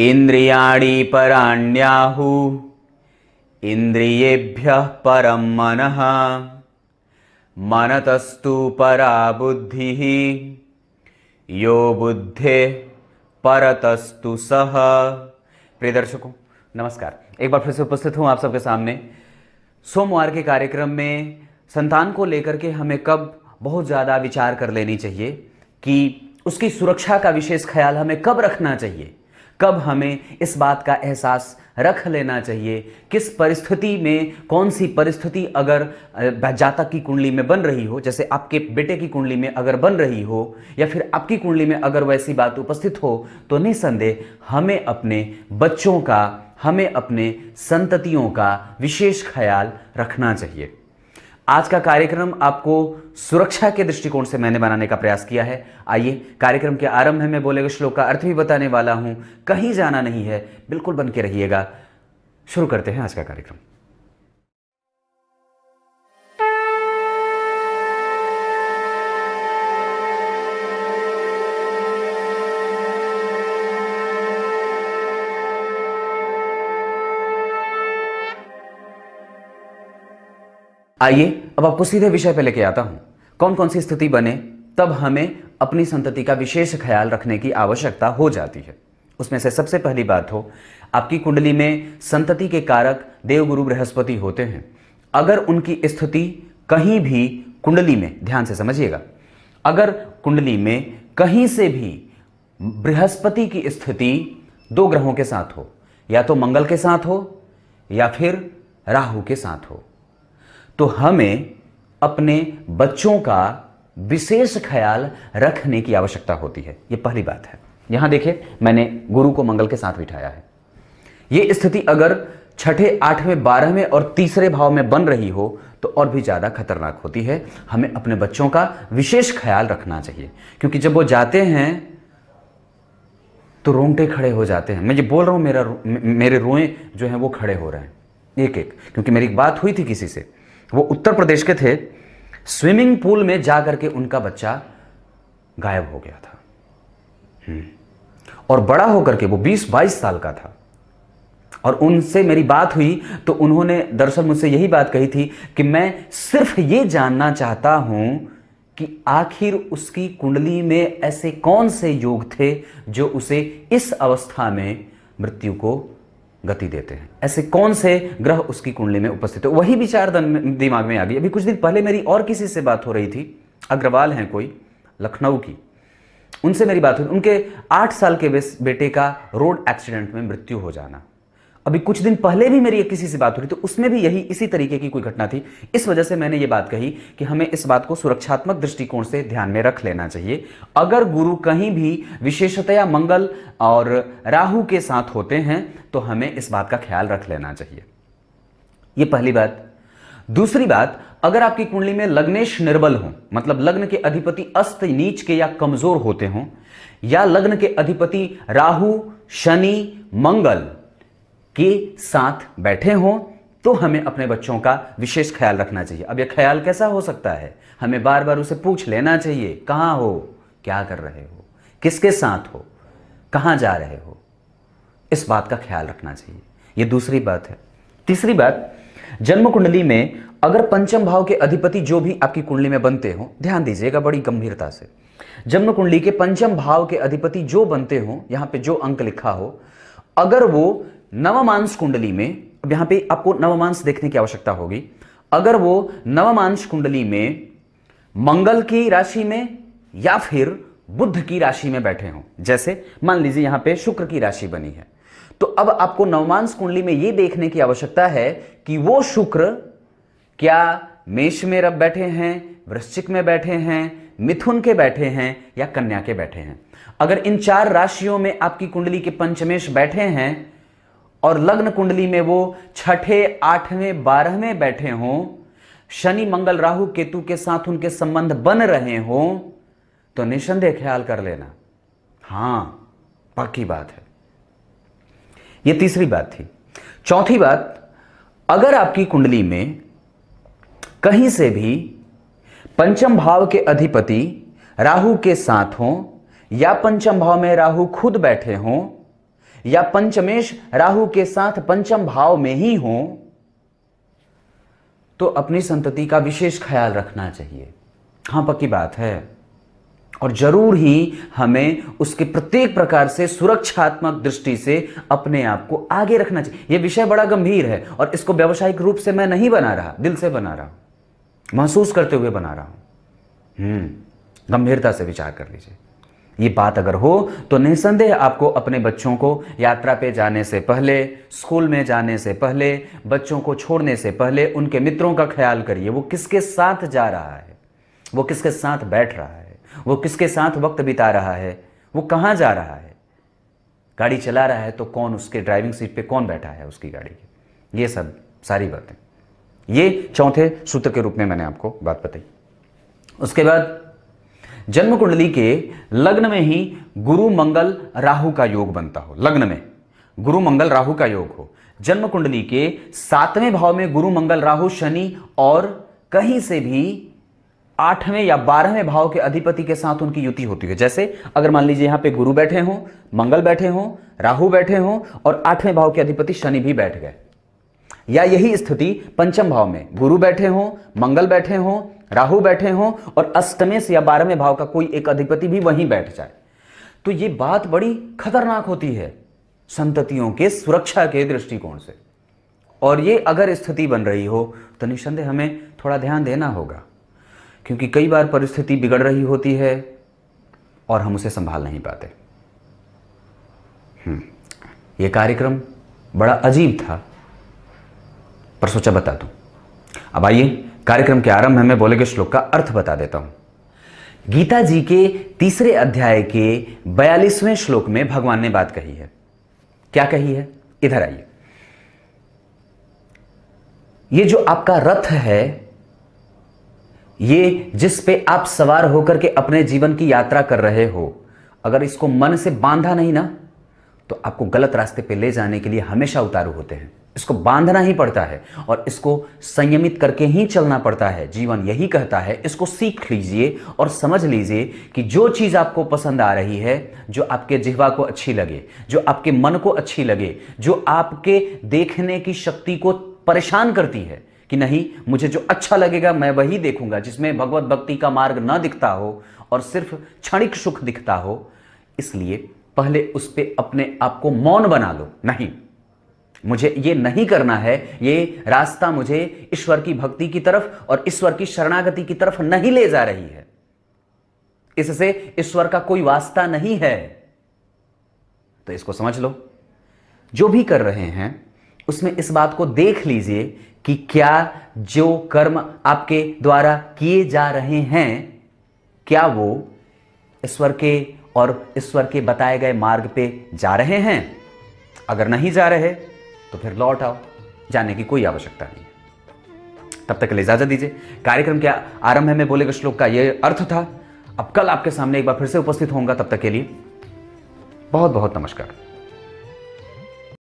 इंद्रियाणी पराण्याहु इन्द्रियेभ्यः परम मनः मनतस्तु परा बुद्धिः यो बुद्धे परतस्तु सह प्रिय दर्शकों नमस्कार एक बार फिर से उपस्थित हूँ आप सबके सामने सोमवार के कार्यक्रम में संतान को लेकर के हमें कब बहुत ज़्यादा विचार कर लेनी चाहिए कि उसकी सुरक्षा का विशेष ख्याल हमें कब रखना चाहिए कब हमें इस बात का एहसास रख लेना चाहिए किस परिस्थिति में कौन सी परिस्थिति अगर जातक की कुंडली में बन रही हो जैसे आपके बेटे की कुंडली में अगर बन रही हो या फिर आपकी कुंडली में अगर वैसी बात उपस्थित हो तो निसंदेह हमें अपने बच्चों का हमें अपने संततियों का विशेष ख्याल रखना चाहिए आज का कार्यक्रम आपको सुरक्षा के दृष्टिकोण से मैंने बनाने का प्रयास किया है आइए कार्यक्रम के आरंभ में बोले गए श्लोक का अर्थ भी बताने वाला हूं कहीं जाना नहीं है बिल्कुल बन के रहिएगा शुरू करते हैं आज का कार्यक्रम आइए अब आपको सीधे विषय पर लेके आता हूँ कौन कौन सी स्थिति बने तब हमें अपनी संतति का विशेष ख्याल रखने की आवश्यकता हो जाती है उसमें से सबसे पहली बात हो आपकी कुंडली में संतति के कारक देवगुरु बृहस्पति होते हैं अगर उनकी स्थिति कहीं भी कुंडली में ध्यान से समझिएगा अगर कुंडली में कहीं से भी बृहस्पति की स्थिति दो ग्रहों के साथ हो या तो मंगल के साथ हो या फिर राहु के साथ हो तो हमें अपने बच्चों का विशेष ख्याल रखने की आवश्यकता होती है यह पहली बात है यहां देखिए मैंने गुरु को मंगल के साथ बिठाया है यह स्थिति अगर छठे आठवें बारहवें और तीसरे भाव में बन रही हो तो और भी ज़्यादा खतरनाक होती है हमें अपने बच्चों का विशेष ख्याल रखना चाहिए क्योंकि जब वो जाते हैं तो रोंगटे खड़े हो जाते हैं मैं ये बोल रहा हूं मेरा मेरे रोए जो हैं वो खड़े हो रहे हैं एक एक क्योंकि मेरी बात हुई थी किसी से वो उत्तर प्रदेश के थे स्विमिंग पूल में जाकर के उनका बच्चा गायब हो गया था हम्म। और बड़ा होकर के वो 20-22 साल का था और उनसे मेरी बात हुई तो उन्होंने दरअसल मुझसे यही बात कही थी कि मैं सिर्फ ये जानना चाहता हूं कि आखिर उसकी कुंडली में ऐसे कौन से योग थे जो उसे इस अवस्था में मृत्यु को गति देते हैं ऐसे कौन से ग्रह उसकी कुंडली में उपस्थित है वही विचार दिमाग में आ गई अभी कुछ दिन पहले मेरी और किसी से बात हो रही थी अग्रवाल हैं कोई लखनऊ की उनसे मेरी बात हुई उनके आठ साल के बेटे का रोड एक्सीडेंट में मृत्यु हो जाना अभी कुछ दिन पहले भी मेरी एक किसी से बात हो रही तो उसमें भी यही इसी तरीके की कोई घटना थी इस वजह से मैंने ये बात कही कि हमें इस बात को सुरक्षात्मक दृष्टिकोण से ध्यान में रख लेना चाहिए अगर गुरु कहीं भी विशेषतया मंगल और राहु के साथ होते हैं तो हमें इस बात का ख्याल रख लेना चाहिए ये पहली बात दूसरी बात अगर आपकी कुंडली में लग्नेश निर्बल हो मतलब लग्न के अधिपति अस्त नीच के या कमजोर होते हों या लग्न के अधिपति राहु शनि मंगल के साथ बैठे हों तो हमें अपने बच्चों का विशेष ख्याल रखना चाहिए अब यह ख्याल कैसा हो सकता है हमें बार बार उसे पूछ लेना चाहिए कहाँ हो क्या कर रहे हो किसके साथ हो कहाँ जा रहे हो इस बात का ख्याल रखना चाहिए यह दूसरी बात है तीसरी बात जन्म कुंडली में अगर पंचम भाव के अधिपति जो भी आपकी कुंडली में बनते हो ध्यान दीजिएगा बड़ी गंभीरता से जन्म कुंडली के पंचम भाव के अधिपति जो बनते हो यहाँ पे जो अंक लिखा हो अगर वो नवमांस कुंडली में अब यहां पे आपको नवमांस देखने की आवश्यकता होगी अगर वो नवमांश कुंडली में मंगल की राशि में या फिर बुद्ध की राशि में बैठे हों जैसे मान लीजिए यहां पे शुक्र की राशि बनी है तो अब आपको नवमांश कुंडली में यह देखने की आवश्यकता है कि वो शुक्र क्या मेष में रब बैठे हैं वृश्चिक में बैठे हैं मिथुन के बैठे हैं या कन्या के बैठे हैं अगर इन चार राशियों में आपकी कुंडली के पंचमेश बैठे हैं और लग्न कुंडली में वो छठे आठवें बारहवें बैठे हों शनि मंगल राहु केतु के साथ उनके संबंध बन रहे हों तो निशंदेह ख्याल कर लेना हां पक्की बात है यह तीसरी बात थी चौथी बात अगर आपकी कुंडली में कहीं से भी पंचम भाव के अधिपति राहु के साथ हों या पंचम भाव में राहु खुद बैठे हों या पंचमेश राहु के साथ पंचम भाव में ही हो तो अपनी संतति का विशेष ख्याल रखना चाहिए हां पक्की बात है और जरूर ही हमें उसके प्रत्येक प्रकार से सुरक्षात्मक दृष्टि से अपने आप को आगे रखना चाहिए यह विषय बड़ा गंभीर है और इसको व्यावसायिक रूप से मैं नहीं बना रहा दिल से बना रहा हूं महसूस करते हुए बना रहा हूं हम्म, गंभीरता से विचार कर लीजिए ये बात अगर हो तो निसंदेह आपको अपने बच्चों को यात्रा पे जाने से पहले स्कूल में जाने से पहले बच्चों को छोड़ने से पहले उनके मित्रों का ख्याल करिए वो किसके साथ जा रहा है वो किसके साथ बैठ रहा है वो किसके साथ वक्त बिता रहा है वो कहाँ जा रहा है गाड़ी चला रहा है तो कौन उसके ड्राइविंग सीट पे कौन बैठा है उसकी गाड़ी की ये सब सारी बातें ये चौथे सूत्र के रूप में मैंने आपको बात बताई उसके बाद जन्म कुंडली के लग्न में ही गुरु मंगल राहु का योग बनता हो लग्न में गुरु मंगल राहु का योग हो जन्म कुंडली के सातवें भाव में गुरु मंगल राहु शनि और कहीं से भी आठवें या बारहवें भाव के अधिपति के साथ उनकी युति होती है जैसे अगर मान लीजिए यहां पे गुरु बैठे हों मंगल बैठे हों राहु बैठे हों और आठवें भाव के अधिपति शनि भी बैठ गए या यही स्थिति पंचम भाव में गुरु बैठे हों मंगल बैठे हों राहु बैठे हों और अष्टमेश से या बारहवें भाव का कोई एक अधिपति भी वहीं बैठ जाए तो ये बात बड़ी खतरनाक होती है संततियों के सुरक्षा के दृष्टिकोण से और ये अगर स्थिति बन रही हो तो निस्संदेह हमें थोड़ा ध्यान देना होगा क्योंकि कई बार परिस्थिति बिगड़ रही होती है और हम उसे संभाल नहीं पाते हम्म, ये कार्यक्रम बड़ा अजीब था पर सोचा बता दूं अब आइए कार्यक्रम के आरंभ में मैं बोले गए श्लोक का अर्थ बता देता हूं गीता जी के तीसरे अध्याय के बयालीसवें श्लोक में भगवान ने बात कही है क्या कही है इधर आइए ये जो आपका रथ है ये जिस पे आप सवार होकर के अपने जीवन की यात्रा कर रहे हो अगर इसको मन से बांधा नहीं ना तो आपको गलत रास्ते पे ले जाने के लिए हमेशा उतारू होते हैं इसको बांधना ही पड़ता है और इसको संयमित करके ही चलना पड़ता है जीवन यही कहता है इसको सीख लीजिए और समझ लीजिए कि जो चीज़ आपको पसंद आ रही है जो आपके जिहवा को अच्छी लगे जो आपके मन को अच्छी लगे जो आपके देखने की शक्ति को परेशान करती है कि नहीं मुझे जो अच्छा लगेगा मैं वही देखूंगा जिसमें भगवत भक्ति का मार्ग न दिखता हो और सिर्फ क्षणिक सुख दिखता हो इसलिए पहले उस पर अपने आप को मौन बना लो नहीं मुझे ये नहीं करना है ये रास्ता मुझे ईश्वर की भक्ति की तरफ और ईश्वर की शरणागति की तरफ नहीं ले जा रही है इससे ईश्वर का कोई वास्ता नहीं है तो इसको समझ लो जो भी कर रहे हैं उसमें इस बात को देख लीजिए कि क्या जो कर्म आपके द्वारा किए जा रहे हैं क्या वो ईश्वर के और ईश्वर के बताए गए मार्ग पे जा रहे हैं अगर नहीं जा रहे तो फिर लौट आओ जाने की कोई आवश्यकता नहीं तब तक के लिए इजाजत दीजिए कार्यक्रम के आरंभ में बोले गए श्लोक का यह अर्थ था अब कल आपके सामने एक बार फिर से उपस्थित होंगे तब तक के लिए बहुत बहुत नमस्कार